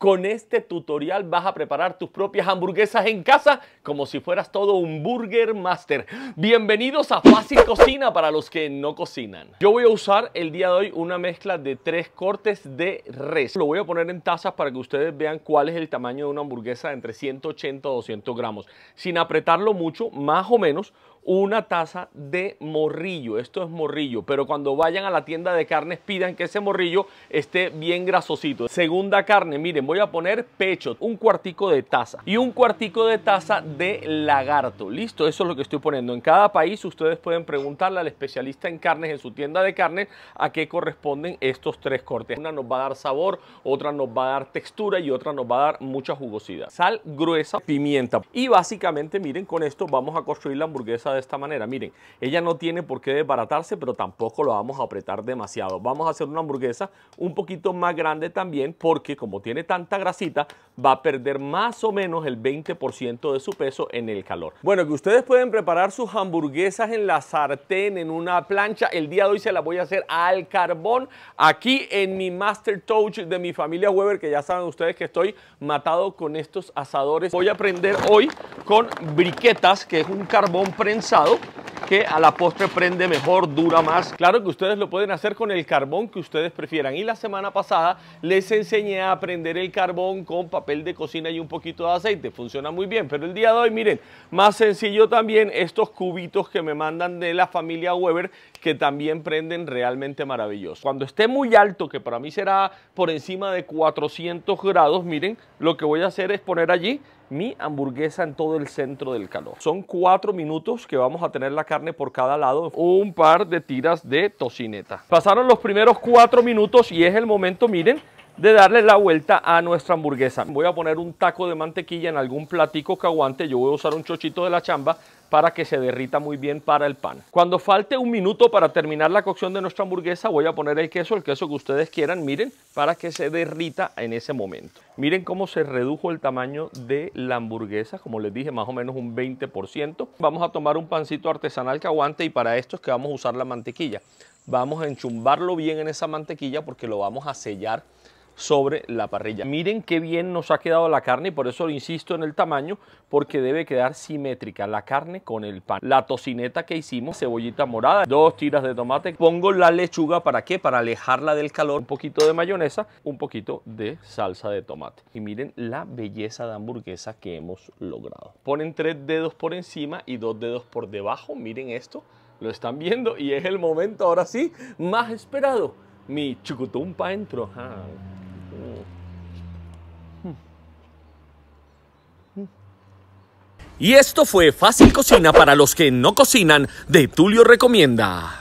Con este tutorial vas a preparar tus propias hamburguesas en casa como si fueras todo un burger master. Bienvenidos a Fácil Cocina para los que no cocinan. Yo voy a usar el día de hoy una mezcla de tres cortes de res. Lo voy a poner en tazas para que ustedes vean cuál es el tamaño de una hamburguesa entre 180 a 200 gramos. Sin apretarlo mucho, más o menos, una taza de morrillo. Esto es morrillo, pero cuando vayan a la tienda de carnes pidan que ese morrillo esté bien grasosito. Segunda carne, miren, voy a poner pecho, un cuartico de taza y un cuartico de taza de lagarto. Listo, eso es lo que estoy poniendo. En cada país ustedes pueden preguntarle al especialista en carnes en su tienda de carnes a qué corresponden estos tres cortes. Una nos va a dar sabor, otra nos va a dar textura y otra nos va a dar mucha jugosidad. Sal gruesa, pimienta y básicamente miren con esto vamos a construir la hamburguesa de esta manera. Miren, ella no tiene por qué desbaratarse, pero tampoco lo vamos a apretar demasiado. Vamos a hacer una hamburguesa un poquito más grande también porque como tiene tanta grasita, va a perder más o menos el 20% de su peso en el calor. Bueno, que ustedes pueden preparar sus hamburguesas en la sartén, en una plancha. El día de hoy se las voy a hacer al carbón aquí en mi Master Touch de mi familia Weber, que ya saben ustedes que estoy matado con estos asadores. Voy a aprender hoy con briquetas, que es un carbón prensado que a la postre prende mejor, dura más. Claro que ustedes lo pueden hacer con el carbón que ustedes prefieran. Y la semana pasada les enseñé a prender el carbón con papel de cocina y un poquito de aceite. Funciona muy bien, pero el día de hoy, miren, más sencillo también estos cubitos que me mandan de la familia Weber que también prenden realmente maravilloso. Cuando esté muy alto, que para mí será por encima de 400 grados, miren, lo que voy a hacer es poner allí mi hamburguesa en todo el centro del calor. Son cuatro minutos que vamos a tener la carne por cada lado, un par de tiras de tocineta. Pasaron los primeros cuatro minutos y es el momento, miren, de darle la vuelta a nuestra hamburguesa. Voy a poner un taco de mantequilla en algún platico que aguante, yo voy a usar un chochito de la chamba para que se derrita muy bien para el pan. Cuando falte un minuto para terminar la cocción de nuestra hamburguesa, voy a poner el queso, el queso que ustedes quieran, miren, para que se derrita en ese momento. Miren cómo se redujo el tamaño de la hamburguesa, como les dije, más o menos un 20%. Vamos a tomar un pancito artesanal que aguante y para esto es que vamos a usar la mantequilla. Vamos a enchumbarlo bien en esa mantequilla porque lo vamos a sellar sobre la parrilla. Miren qué bien nos ha quedado la carne y por eso insisto en el tamaño porque debe quedar simétrica la carne con el pan. La tocineta que hicimos, cebollita morada, dos tiras de tomate. Pongo la lechuga, ¿para qué? Para alejarla del calor, un poquito de mayonesa, un poquito de salsa de tomate. Y miren la belleza de hamburguesa que hemos logrado. Ponen tres dedos por encima y dos dedos por debajo, miren esto. Lo están viendo y es el momento ahora sí más esperado. Mi chucutumpa entró. Y esto fue Fácil Cocina para los que no cocinan de Tulio Recomienda.